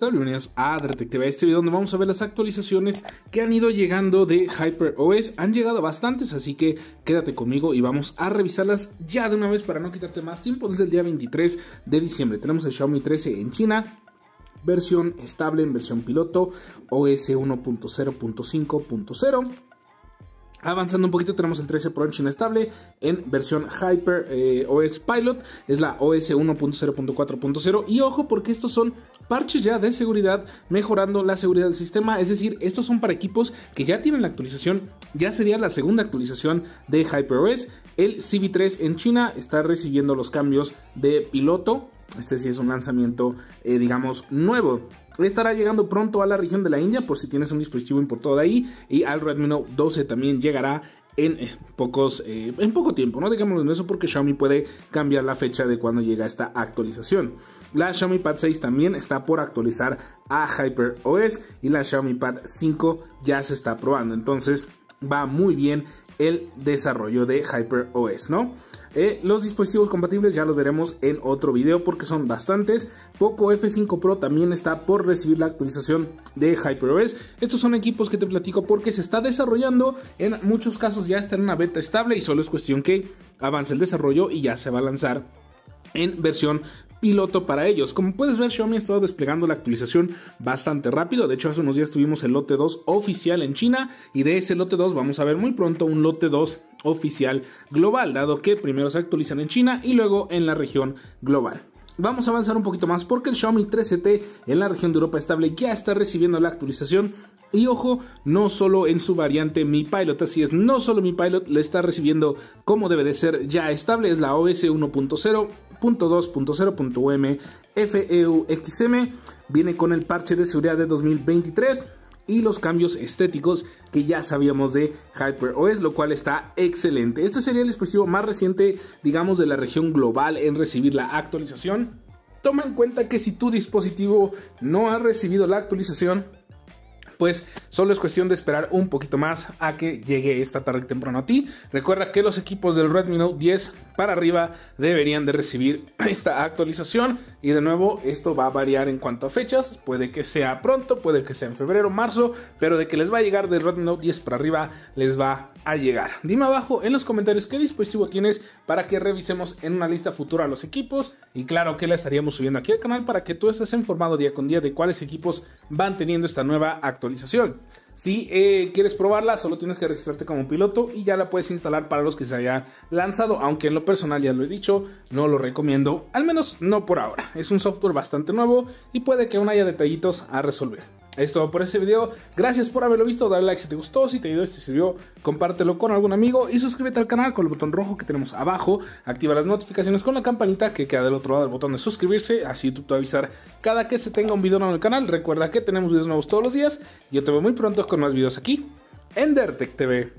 Bienvenidos a Detective este video donde vamos a ver las actualizaciones que han ido llegando de Hyper OS. Han llegado bastantes, así que quédate conmigo y vamos a revisarlas ya de una vez para no quitarte más tiempo. Desde el día 23 de diciembre tenemos el Xiaomi 13 en China, versión estable en versión piloto, OS 1.0.5.0. Avanzando un poquito, tenemos el 13 Pro en estable en versión Hyper eh, OS Pilot, es la OS 1.0.4.0. Y ojo, porque estos son parches ya de seguridad, mejorando la seguridad del sistema. Es decir, estos son para equipos que ya tienen la actualización, ya sería la segunda actualización de Hyper OS, El cb 3 en China está recibiendo los cambios de piloto. Este sí es un lanzamiento, eh, digamos, nuevo. Estará llegando pronto a la región de la India por si tienes un dispositivo importado de ahí. Y al Redmi Note 12 también llegará en, eh, pocos, eh, en poco tiempo, no digamos en eso porque Xiaomi puede cambiar la fecha de cuando llega esta actualización. La Xiaomi Pad 6 también está por actualizar a Hyper OS y la Xiaomi Pad 5 ya se está probando, entonces va muy bien el desarrollo de OS ¿no? Eh, los dispositivos compatibles ya los veremos en otro video porque son bastantes. Poco F5 Pro también está por recibir la actualización de HyperOS. Estos son equipos que te platico porque se está desarrollando. En muchos casos ya está en una beta estable y solo es cuestión que avance el desarrollo y ya se va a lanzar en versión piloto para ellos. Como puedes ver, Xiaomi ha estado desplegando la actualización bastante rápido. De hecho, hace unos días tuvimos el lote 2 oficial en China y de ese lote 2 vamos a ver muy pronto un lote 2 oficial global, dado que primero se actualizan en China y luego en la región global. Vamos a avanzar un poquito más porque el Xiaomi 13T en la región de Europa estable ya está recibiendo la actualización y ojo, no solo en su variante Mi Pilot, así es, no solo Mi Pilot le está recibiendo como debe de ser ya estable, es la OS 1.0.2.0.um FEUXM, viene con el parche de seguridad de 2023 y los cambios estéticos que ya sabíamos de HyperOS, lo cual está excelente. Este sería el dispositivo más reciente, digamos, de la región global en recibir la actualización. Toma en cuenta que si tu dispositivo no ha recibido la actualización, pues solo es cuestión de esperar un poquito más a que llegue esta tarde temprano a ti. Recuerda que los equipos del Redmi Note 10 para arriba deberían de recibir esta actualización y de nuevo esto va a variar en cuanto a fechas, puede que sea pronto, puede que sea en febrero, marzo, pero de que les va a llegar del Redmi Note 10 para arriba les va llegar. Dime abajo en los comentarios qué dispositivo tienes para que revisemos en una lista futura los equipos y claro que la estaríamos subiendo aquí al canal para que tú estés informado día con día de cuáles equipos van teniendo esta nueva actualización. Si eh, quieres probarla, solo tienes que registrarte como piloto y ya la puedes instalar para los que se haya lanzado, aunque en lo personal ya lo he dicho, no lo recomiendo, al menos no por ahora. Es un software bastante nuevo y puede que aún haya detallitos a resolver. Es todo por este video. Gracias por haberlo visto. Dale like si te gustó. Si te ayudó, si te sirvió, compártelo con algún amigo. Y suscríbete al canal con el botón rojo que tenemos abajo. Activa las notificaciones con la campanita que queda del otro lado del botón de suscribirse. Así tú te avisar cada que se tenga un video nuevo en el canal. Recuerda que tenemos videos nuevos todos los días. y Yo te veo muy pronto con más videos aquí en DerTech TV.